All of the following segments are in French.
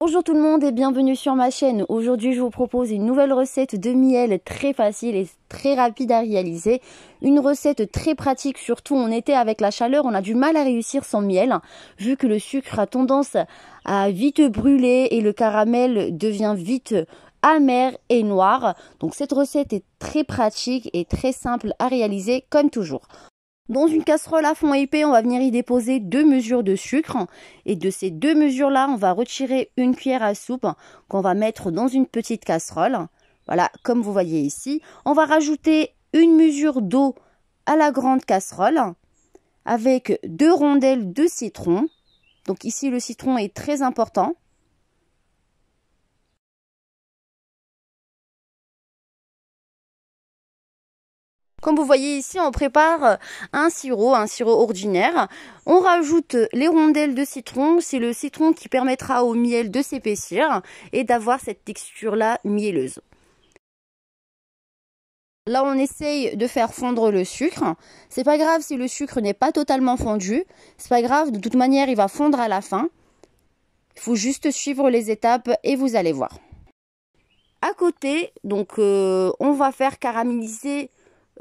Bonjour tout le monde et bienvenue sur ma chaîne. Aujourd'hui, je vous propose une nouvelle recette de miel très facile et très rapide à réaliser. Une recette très pratique, surtout en été avec la chaleur, on a du mal à réussir sans miel, vu que le sucre a tendance à vite brûler et le caramel devient vite amer et noir. Donc cette recette est très pratique et très simple à réaliser comme toujours. Dans une casserole à fond épais, on va venir y déposer deux mesures de sucre. Et de ces deux mesures-là, on va retirer une cuillère à soupe qu'on va mettre dans une petite casserole. Voilà, comme vous voyez ici. On va rajouter une mesure d'eau à la grande casserole avec deux rondelles de citron. Donc ici, le citron est très important. Comme vous voyez ici, on prépare euh, un sirop, un sirop ordinaire. On rajoute euh, les rondelles de citron. C'est le citron qui permettra au miel de s'épaissir et d'avoir cette texture-là mielleuse. Là, on essaye de faire fondre le sucre. C'est pas grave si le sucre n'est pas totalement fondu. C'est pas grave, de toute manière, il va fondre à la fin. Il faut juste suivre les étapes et vous allez voir. À côté, donc, euh, on va faire caraméliser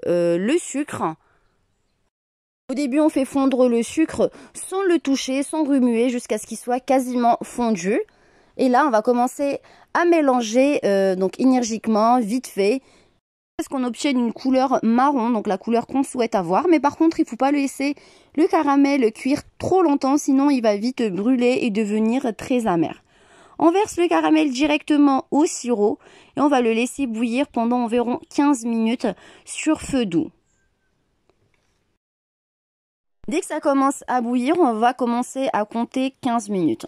euh, le sucre. Au début, on fait fondre le sucre sans le toucher, sans remuer, jusqu'à ce qu'il soit quasiment fondu. Et là, on va commencer à mélanger euh, donc énergiquement, vite fait, parce qu'on obtient une couleur marron, donc la couleur qu'on souhaite avoir. Mais par contre, il ne faut pas laisser le caramel cuire trop longtemps, sinon il va vite brûler et devenir très amer. On verse le caramel directement au sirop et on va le laisser bouillir pendant environ 15 minutes sur feu doux. Dès que ça commence à bouillir, on va commencer à compter 15 minutes.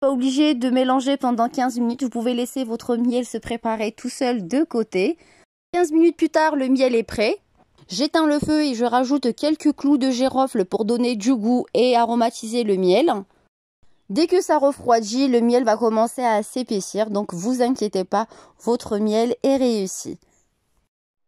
Pas obligé de mélanger pendant 15 minutes, vous pouvez laisser votre miel se préparer tout seul de côté. 15 minutes plus tard, le miel est prêt. J'éteins le feu et je rajoute quelques clous de girofle pour donner du goût et aromatiser le miel. Dès que ça refroidit, le miel va commencer à s'épaissir, donc vous inquiétez pas, votre miel est réussi.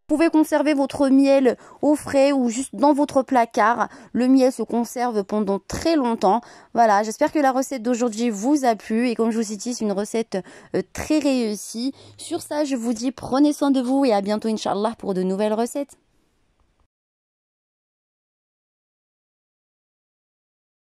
Vous pouvez conserver votre miel au frais ou juste dans votre placard. Le miel se conserve pendant très longtemps. Voilà, j'espère que la recette d'aujourd'hui vous a plu et comme je vous ai c'est une recette euh, très réussie. Sur ça, je vous dis prenez soin de vous et à bientôt Inch'Allah pour de nouvelles recettes.